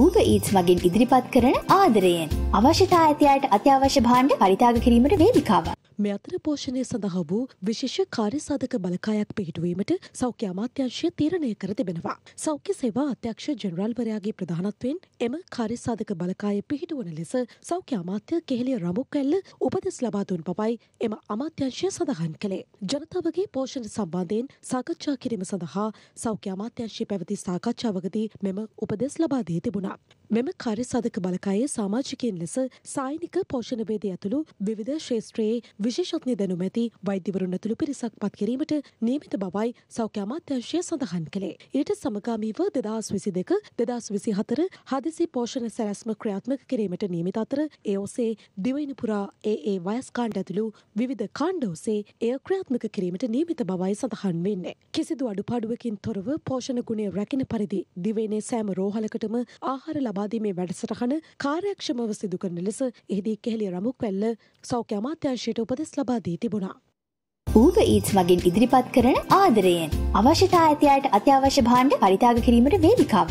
ඌව ඊත් මගින් ඉදිරිපත් කරන ආදරයෙන් අවශ්‍යතා ඇතියට අත්‍යවශ්‍ය භාණ්ඩ පරිතාග කිරීමට වේදිකාව. මේ අතර පෝෂණය සඳහා වූ විශේෂ කාර්යසාධක බලකායක් පිහිටුවීමට සෞඛ්‍ය අමාත්‍යංශය තීරණය කර තිබෙනවා. සෞඛ්‍ය සේවා අධ්‍යක්ෂ ජෙනරාල්වරයාගේ ප්‍රධානත්වයෙන් එම කාර්යසාධක බලකාය පිහිටුවන ලෙස සෞඛ්‍ය අමාත්‍ය කෙහෙලිය රමුක්කැල්ල උපදෙස් ලබා දුන් පපයි එම අමාත්‍යංශය සඳහන් කළේ. ජනතාවගේ පෝෂණ සම්බන්ධයෙන් සාකච්ඡා කිරීම සඳහා සෞඛ්‍ය අමාත්‍යංශය පැවති සාකච්ඡාවකදී මෙම උපදෙස් ලබා දී තිබුණා. මෙම කාර්ය සධක බලකායේ සාමාජිකයන් ලෙස සායිනික පෝෂණ භේදය ඇතුළු විවිධ ශේෂත්‍රයේ විශේෂඥ දැනුම ඇති වෛද්‍යවරුන් ඇතුළු පිරිසක් පත් කිරීමට නියමිත බවයි සෞඛ්‍ය අමාත්‍යාංශය සඳහන් කළේ. ඊට සමගාමීව 2022 2024 හදිසි පෝෂණ සැලැස්ම ක්‍රියාත්මක කිරීමට නියමිත අතර ඒ ඔසේ දිවයින පුරා ඒ ඒ වයස් කාණ්ඩ ඇතුළු විවිධ කාණ්ඩ ඔසේ එය ක්‍රියාත්මක කිරීමට නියමිත බවයි සඳහන් වෙන්නේ. කිසිදු අඩුපාඩුවකින් තොරව පෝෂණ ගුණය රැකෙන පරිදි දිවයිනේ සෑම රෝහලකටම ආහාර ලබා ලබාදීමේ වැඩසටහන කාර්යක්ෂමව සිදුකරන ලෙස එහිදී කෙහෙලිය රමුක්වැල්ල සෞඛ්‍ය අමාත්‍යංශයට උපදෙස් ලබාදී තිබුණා. ඌබ ඊට්ස් මගින් ඉදිරිපත් කරන ආදරයෙන් අවශ්‍යතා ඇතියට අත්‍යවශ්‍ය භාණ්ඩ පරිතාග කිරීමට වේදිකාව